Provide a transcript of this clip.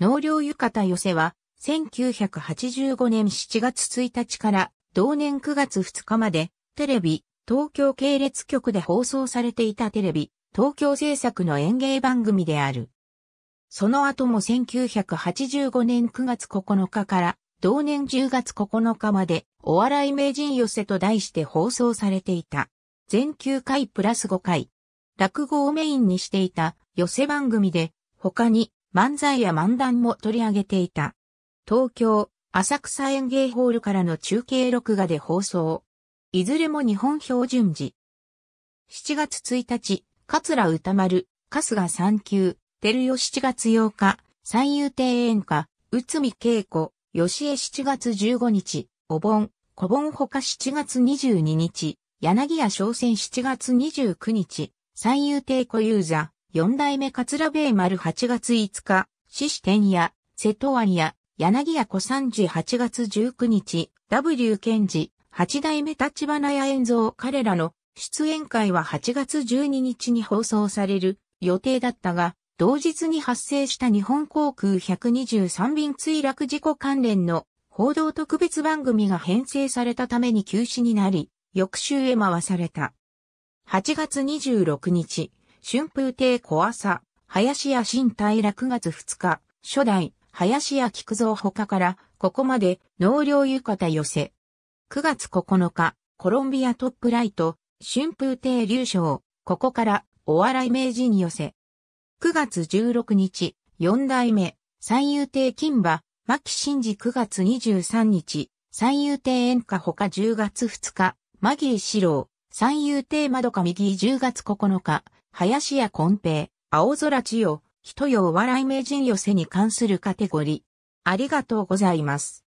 農業浴衣寄せは、1985年7月1日から同年9月2日まで、テレビ、東京系列局で放送されていたテレビ、東京制作の演芸番組である。その後も1985年9月9日から同年10月9日までお笑い名人寄せと題して放送されていた。全9回プラス5回。落語をメインにしていた寄せ番組で他に漫才や漫談も取り上げていた。東京、浅草園芸ホールからの中継録画で放送。いずれも日本標準時。7月1日、桂歌丸、春日三級、照吉7月8日、三遊亭演歌、内海恵子、吉江7月15日、お盆、古盆ほか7月22日、柳屋商船7月29日、三遊亭小遊座、四代目桂米丸8月5日、獅子天屋、瀬戸湾屋、柳屋小三治8月19日、W 賢治、八代目立花屋演像彼らの出演会は8月12日に放送される予定だったが、同日に発生した日本航空123便墜落事故関連の報道特別番組が編成されたために休止になり、翌週へ回された。8月26日、春風亭小朝、林家新平9月2日、初代、林家菊蔵他から、ここまで、納涼浴衣寄せ。9月9日、コロンビアトップライト、春風亭流章、ここから、お笑い名人寄せ。9月16日、四代目、三遊亭金馬、牧真治9月23日、三遊亭演歌他10月2日、マギー四郎、三遊亭窓か右10月9日、林家金平、青空千代、人よお笑い名人寄せに関するカテゴリー。ありがとうございます。